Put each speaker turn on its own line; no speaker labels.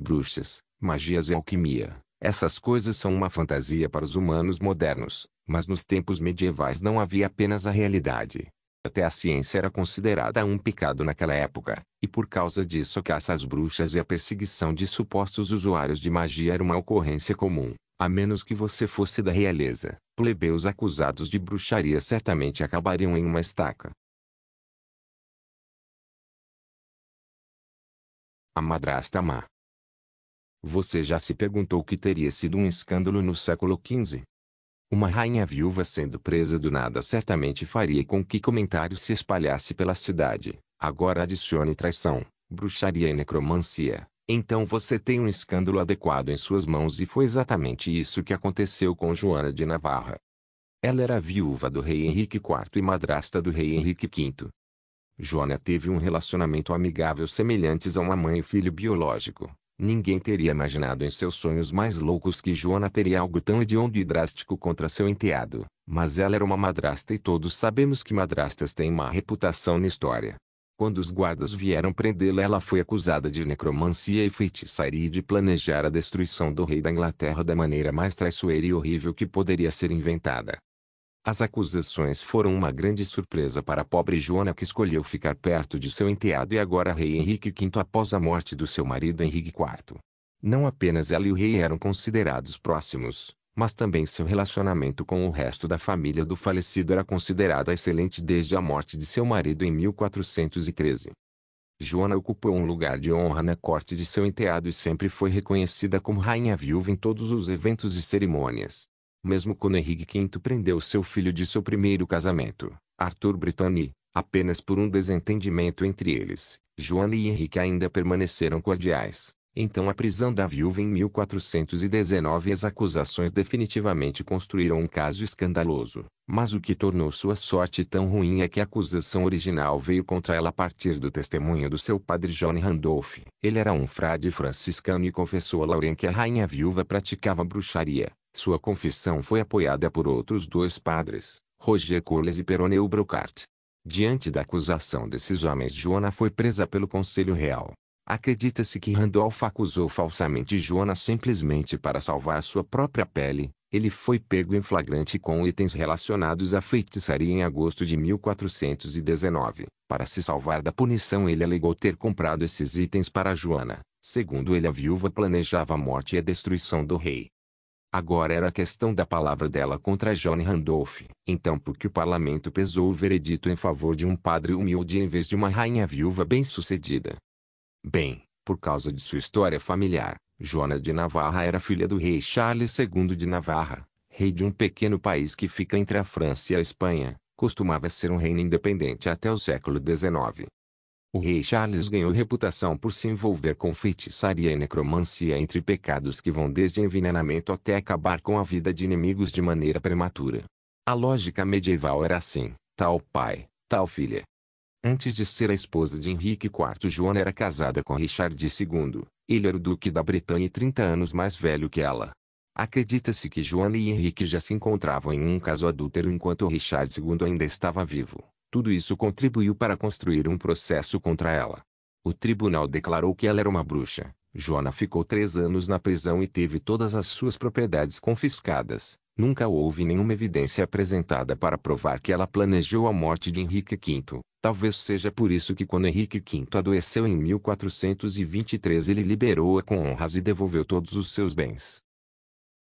bruxas, magias e alquimia. Essas coisas são uma fantasia para os humanos modernos, mas nos tempos medievais não havia apenas a realidade. Até a ciência era considerada um pecado naquela época, e por causa disso a caça às bruxas e a perseguição de supostos usuários de magia era uma ocorrência comum, a menos que você fosse da realeza. Plebeus acusados de bruxaria certamente acabariam em uma estaca. A madrasta má você já se perguntou o que teria sido um escândalo no século XV? Uma rainha viúva sendo presa do nada certamente faria com que comentário se espalhasse pela cidade. Agora adicione traição, bruxaria e necromancia. Então você tem um escândalo adequado em suas mãos e foi exatamente isso que aconteceu com Joana de Navarra. Ela era viúva do rei Henrique IV e madrasta do rei Henrique V. Joana teve um relacionamento amigável semelhantes a uma mãe e filho biológico. Ninguém teria imaginado em seus sonhos mais loucos que Joana teria algo tão hediondo e drástico contra seu enteado. Mas ela era uma madrasta e todos sabemos que madrastas têm má reputação na história. Quando os guardas vieram prendê-la, ela foi acusada de necromancia e feitiçaria e de planejar a destruição do rei da Inglaterra da maneira mais traiçoeira e horrível que poderia ser inventada. As acusações foram uma grande surpresa para a pobre Joana que escolheu ficar perto de seu enteado e agora rei Henrique V após a morte do seu marido Henrique IV. Não apenas ela e o rei eram considerados próximos, mas também seu relacionamento com o resto da família do falecido era considerado excelente desde a morte de seu marido em 1413. Joana ocupou um lugar de honra na corte de seu enteado e sempre foi reconhecida como rainha viúva em todos os eventos e cerimônias mesmo quando Henrique V prendeu seu filho de seu primeiro casamento, Arthur Brittany, apenas por um desentendimento entre eles, Joana e Henrique ainda permaneceram cordiais. Então a prisão da viúva em 1419 e as acusações definitivamente construíram um caso escandaloso. Mas o que tornou sua sorte tão ruim é que a acusação original veio contra ela a partir do testemunho do seu padre John Randolph. Ele era um frade franciscano e confessou a Lauren que a rainha viúva praticava bruxaria. Sua confissão foi apoiada por outros dois padres, Roger Coles e Peroneu Brocart. Diante da acusação desses homens Joana foi presa pelo Conselho Real. Acredita-se que Randolph acusou falsamente Joana simplesmente para salvar sua própria pele. Ele foi pego em flagrante com itens relacionados à feitiçaria em agosto de 1419. Para se salvar da punição, ele alegou ter comprado esses itens para Joana. Segundo ele, a viúva planejava a morte e a destruição do rei. Agora era a questão da palavra dela contra John Randolph. Então por que o parlamento pesou o veredito em favor de um padre humilde em vez de uma rainha viúva bem-sucedida? Bem, por causa de sua história familiar, Joana de Navarra era filha do rei Charles II de Navarra, rei de um pequeno país que fica entre a França e a Espanha, costumava ser um reino independente até o século XIX. O rei Charles ganhou reputação por se envolver com feitiçaria e necromancia entre pecados que vão desde envenenamento até acabar com a vida de inimigos de maneira prematura. A lógica medieval era assim, tal pai, tal filha. Antes de ser a esposa de Henrique IV Joana era casada com Richard II, ele era o duque da Bretanha e 30 anos mais velho que ela. Acredita-se que Joana e Henrique já se encontravam em um caso adúltero enquanto Richard II ainda estava vivo. Tudo isso contribuiu para construir um processo contra ela. O tribunal declarou que ela era uma bruxa. Joana ficou três anos na prisão e teve todas as suas propriedades confiscadas. Nunca houve nenhuma evidência apresentada para provar que ela planejou a morte de Henrique V. Talvez seja por isso que quando Henrique V adoeceu em 1423 ele liberou-a com honras e devolveu todos os seus bens.